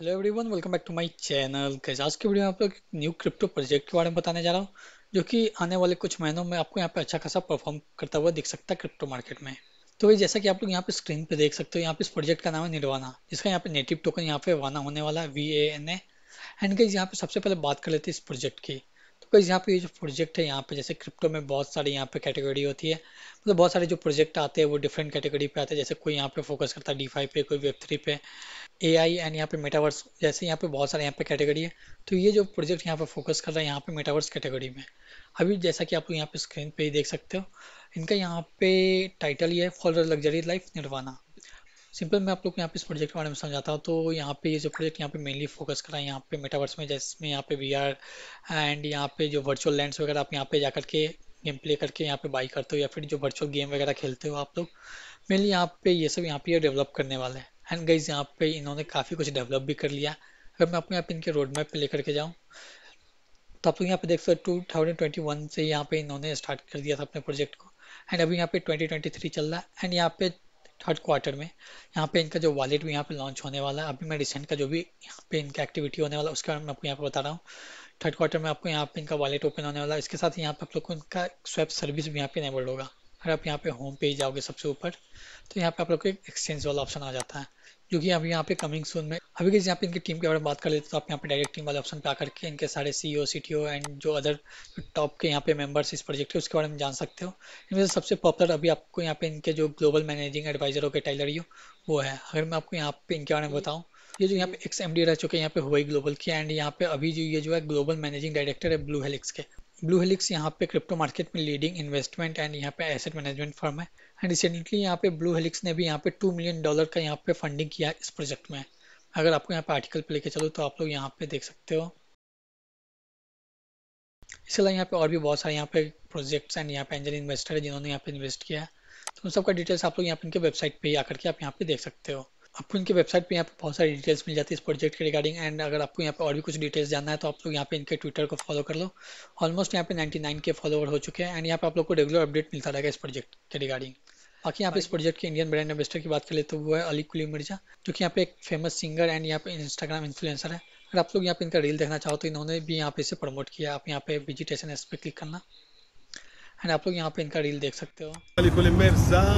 hello everyone welcome back to my channel कैसे आज की वीडियो में आप लोग न्यू क्रिप्टो प्रोजेक्ट के बारे में बताने जा रहा हूँ जो कि आने वाले कुछ महीनों में आपको यहाँ पे अच्छा खासा परफॉर्म करता हुआ दिख सकता है क्रिप्टो मार्केट में तो ये जैसा कि आप लोग यहाँ पे स्क्रीन पे देख सकते हो यहाँ पे इस प्रोजेक्ट का नाम है निर्वाना जिसका यहाँ पे नेटिव टोकन यहाँ पे वाना होने वाला है V A N A and कई यहाँ पे सबसे पहले बात कर लेते हैं इस प्रोजेक्ट की तो कई यहाँ पे ये जो प्रोजेक्ट है यहाँ पे जैसे क्रिप्टो में बहुत सारी यहाँ पे कैटेगरी होती है मतलब बहुत सारे जो प्रोजेक्ट आते हैं वो डिफरेंट कैटेगरी पे आते हैं जैसे कोई यहाँ पे फोकस करता है डी फाइव पे कोई वेब थ्री पे ए आई एंड यहाँ पे मेटावर्स जैसे यहाँ पे बहुत सारे यहाँ पे कैटेगरी है तो ये जो प्रोजेक्ट यहाँ पे फोकस कर रहा है यहाँ पे मेटावर्स कैटेगरी में अभी जैसा कि आप लोग यहाँ पे स्क्रीन पे ही देख सकते हो इनका यहाँ पे टाइटल ये है for luxury life Nirvana simple मैं आप लोग को यहाँ पे इस प्रोजेक्ट के बारे में समझाता हूँ तो यहाँ पे ये जो प्रोजेक्ट यहाँ पे मेनली फोकस कर रहा है यहाँ पे मेटावर्स में जैसे यहाँ पे वी आर एंड यहाँ पे जो वर्चुअल लैंड वगैरह आप यहाँ पे जाकर के गेम प्ले करके यहाँ पे बाई करते हो या फिर जो वर्चुअल गेम वगैरह खेलते हो आप लोग मेनली यहाँ पे ये सब यहाँ पे डेवलप करने वाले हैं एंड गाइज यहाँ पे इन्होंने काफ़ी कुछ डेवलप भी कर लिया अगर मैं अपने आप इनके रोड मैप पर लेकर के जाऊँ तो आप लोग यहाँ पे देख सकते टू थाउजेंड ट्वेंटी वन से यहाँ पे इन्होंने स्टार्ट कर दिया था अपने प्रोजेक्ट को एंड अभी यहाँ पे ट्वेंटी ट्वेंटी थ्री चल रहा है एंड यहाँ पे थर्ड क्वार्टर में यहाँ पे इनका जो वॉलेट भी यहाँ पे लॉन्च होने वाला है अभी मैं रिसेंट का जो भी यहाँ पे इनका एक्टिविटी होने वाला उसके बारे में आपको यहाँ पे बता रहा हूँ थर्ड क्वार्टर में आपको यहाँ पे इनका वॉलेट ओपन होने वाला है इसके साथ यहाँ पे आप लोग को इनका स्वेप सर्विस भी यहाँ पे इनेबल्ड होगा अगर आप यहाँ पे होम पेज जाओगे सबसे ऊपर तो यहाँ पे आप लोग को एक एक्सचेंज वाला ऑप्शन आ जाता है जो कि अभी यहाँ पे कमिंग सून में अभी किसी यहाँ पे इनकी टीम के बारे में बात कर लेते तो आप यहाँ पे डायरेक्ट टीम वाले ऑप्शन पे आकर के इनके सारे सीईओ सीटीओ एंड जो अदर टॉप के यहाँ पे मेंबर्स इस प्रोजेक्ट के उसके बारे में जान सकते हो इनमें से सबसे पॉपुलर अभी आपको यहाँ पे इनके जो ग्लोबल मैनेजिंग एडवाइजर हो गए टाइलर यू वो है अगर मैं आपको यहाँ पे इनके बारे में बताऊँ ये जो यहाँ पे एक्स एम रह चुके हैं यहाँ पे हुई ग्लोबल के एंड यहाँ पे अभी जो ये जो है ग्लोबल मैनेजिंग डायरेक्टर है ब्लू हेलिक्स के ब्लू हेलिक्स यहाँ पे क्रिप्टो मार्केट में लीडिंग इन्वेस्टमेंट एंड यहाँ पे एसेट मैनेजमेंट फर्म है एंड रिसेंटली यहाँ पे ब्लू हेलिक्स ने भी यहाँ पे टू मिलियन डॉलर का यहाँ पे फंडिंग किया इस प्रोजेक्ट में अगर आपको यहाँ पे आर्टिकल पे लेके चलो तो आप लोग यहाँ पे देख सकते हो इसके अलावा यहाँ पे और भी बहुत सारे यहाँ पे प्रोजेक्ट्स एंड यहाँ पे एंजल इन्वेस्टर है जिन्होंने यहाँ पे इन्वेस्ट किया है तो उन सबका डिटेल्स आप लोग यहाँ पे इनके वेबसाइट पे ही आकर के आप यहाँ पे देख सकते हो आपको इनके वेबसाइट पे यहाँ पे बहुत सारी डिटेल्स मिल जाती है इस प्रोजेक्ट के रिगार्डिंग एंड अगर आपको यहाँ पे और भी कुछ डिटेल्स जानना है तो आप लोग यहाँ पे इनके ट्विटर को फॉलो कर लो ऑलमोस्ट यहाँ पे 99 के फॉलोवर हो चुके हैं एंड यहाँ पे आप लोग को रेगुलर अपडेट मिलता रहेगा इस प्रोजेक्ट के रिगार्डिंग बाकी यहाँ पे इस प्रोजेक्ट के इंडियन ब्रांड एम्बेसडर की बात करें तो वो है अली कुली मिर्जा जो कि यहाँ पे एक फेमस सिंगर एंड यहाँ पे इंस्टाग्राम इन्फ्लुएंसर है अगर आप लोग यहाँ पे इनका रील देखना चाहो तो इन्होंने भी यहाँ पे इसे प्रमोट किया आप यहाँ पे विजिटेशन एस पे क्लिक करना एंड आप लोग यहाँ पे इनका रील देख सकते हो Ali Quli Mirza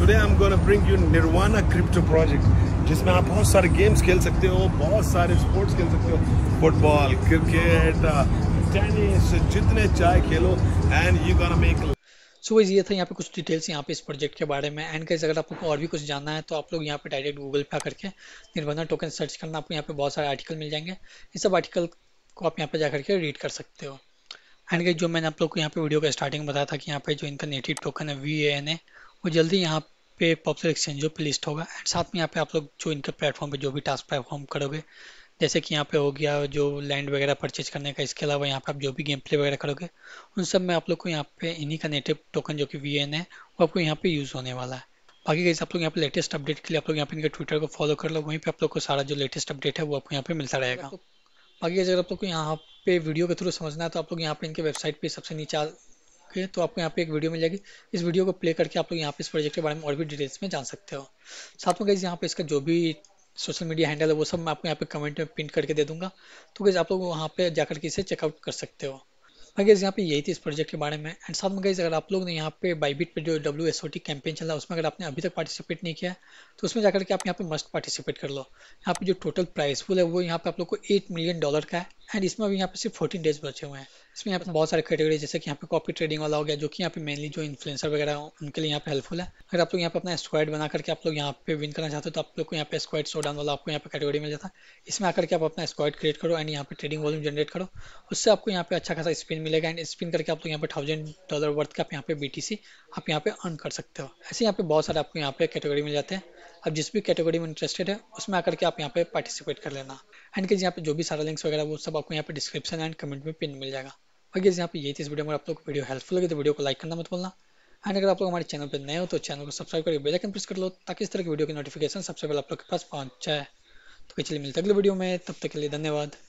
today I am gonna bring you Nirvana crypto project जिसमें आप बहुत सारे गेम्स खेल सकते हो बहुत सारे स्पोर्ट्स खेल सकते हो फुटबॉल क्रिकेट टेनिस जितने चाहे खेलो and you gonna make so so, ये था यहाँ पे कुछ डिटेल्स यहाँ पे इस प्रोजेक्ट के बारे में एंड कैसे अगर आपको और भी कुछ जानना है तो आप लोग यहाँ पे डायरेक्ट गूगल पे करके निर्बंधा टोकन सर्च करना आपको यहाँ पे बहुत सारे आर्टिकल मिल जाएंगे ये सब आर्टिकल को आप यहाँ पे जाकर के रीड कर सकते हो एंड जो मैंने आप लोग को यहाँ पे वीडियो का स्टार्टिंग बताया था कि यहाँ पे जो इनका नेटिव टोकन है वी ए एन ए वो जल्दी यहाँ पे पॉपुलर एक्सचेंजों पे लिस्ट होगा एंड साथ में यहाँ पे आप लोग जो इनके प्लेटफॉर्म पे जो भी टास्क परफॉर्म करोगे जैसे कि यहाँ पे हो गया जो लैंड वगैरह परचेज करने का इसके अलावा यहाँ पे आप जो भी गेम प्ले वगैरह करोगे उन सब में आप लोग को यहाँ पे इन्हीं का नेटिव टोकन जो कि वी है वो आपको यहाँ पे यूज़ होने वाला है बाकी कैसे आप लोग यहाँ पे लेटेस्ट अपडेट के लिए आप लोग यहाँ पे इनके ट्विटर को फॉलो कर लो वहीं पर आप लोग को सारा जो लेटेस्ट अपडेट है वो आपको यहाँ पे मिलता रहेगा बाकी अगर आप लोग को यहाँ पे वीडियो के थ्रू समझना है तो आप लोग यहाँ पे इनके वेबसाइट पे सबसे नीचे ओके तो आपको यहाँ पे एक वीडियो मिल जाएगी इस वीडियो को प्ले करके आप लोग यहाँ पे इस प्रोजेक्ट के बारे में और भी डिटेल्स में जान सकते हो साथ में गई यहाँ पे इसका जो भी सोशल मीडिया हैंडल है वो सब मैं आपको यहाँ पे कमेंट में प्रिंट करके दे दूंगा तो गैस आप लोग वहाँ पे जाकर के इसे चेकआउट कर सकते हो गैस हाँ यहाँ पे यही थी इस प्रोजेक्ट के बारे में एंड साथ में गैस अगर आप लोग ने यहाँ पे बाइबिट पे जो W S O T campaign चल रहा है उसमें अगर आपने अभी तक पार्टिसिपेट नहीं किया तो उसमें जाकर के आप यहाँ पे मस्ट पार्टिसिपेट कर लो यहाँ पे जो टोटल प्राइस फुल है वो यहाँ पे आप लोग को एट मिलियन डॉलर का है एंड इसमें अभी यहाँ पे सिर्फ फोर्टीन डेज बचे हुए हैं इसमें यहाँ पे बहुत सारे कैटेगरी जैसे कि यहाँ पे कॉपी ट्रेडिंग वाला हो गया जो कि यहाँ पे मेनली जो इन्फ्लुएंसर वगैरह उनके लिए यहाँ पे हेल्पफुल है अगर आप लोग यहाँ पे अपना स्क्वाइड बना करके आप लोग यहाँ पे विन करना चाहते हो तो आप लोग को यहाँ पे सो डाउन वाला आपको यहाँ पे कैटेगरी मिल जाता है इसमें आकर के आप अपना स्क्वाड क्रिएट करो एंड यहाँ पे ट्रेडिंग वॉल्यूम जनरेट करो उससे आपको यहाँ पे अच्छा खासा स्पिन मिलेगा एंड स्पिन करके आप लोग यहाँ पे थाउजेंड डॉलर वर्थ का आप यहाँ पे बी आप यहाँ पे अर्न कर सकते हो ऐसे यहाँ पे बहुत सारे आपको यहाँ पे कैटेगरी मिल जाते हैं आप जिस भी कैटेगरी में इंटरेस्टेड है उसमें आकर के आप यहाँ पे पार्टिसिपेट कर लेना एंड के यहाँ पे जो भी सारा लिंक्स वगैरह वो सब आपको यहाँ पे डिस्क्रिप्शन एंड कमेंट में पिन मिल जाएगा बाकी यहाँ पे यही थी इस वीडियो में आप लोग को वीडियो हेल्पफुल लगे तो वीडियो को लाइक करना मत बोलना एंड अगर आप लोग हमारे चैनल पर नए हो तो चैनल को सब्सक्राइब करके बेलाइकन प्रेस कर लो ताकि इस तरह की वीडियो की नोटिफिकेशन सबसे पहले आप लोग के पास पहुंच जाए तो चलिए मिलते अगले वीडियो में तब तक के लिए धन्यवाद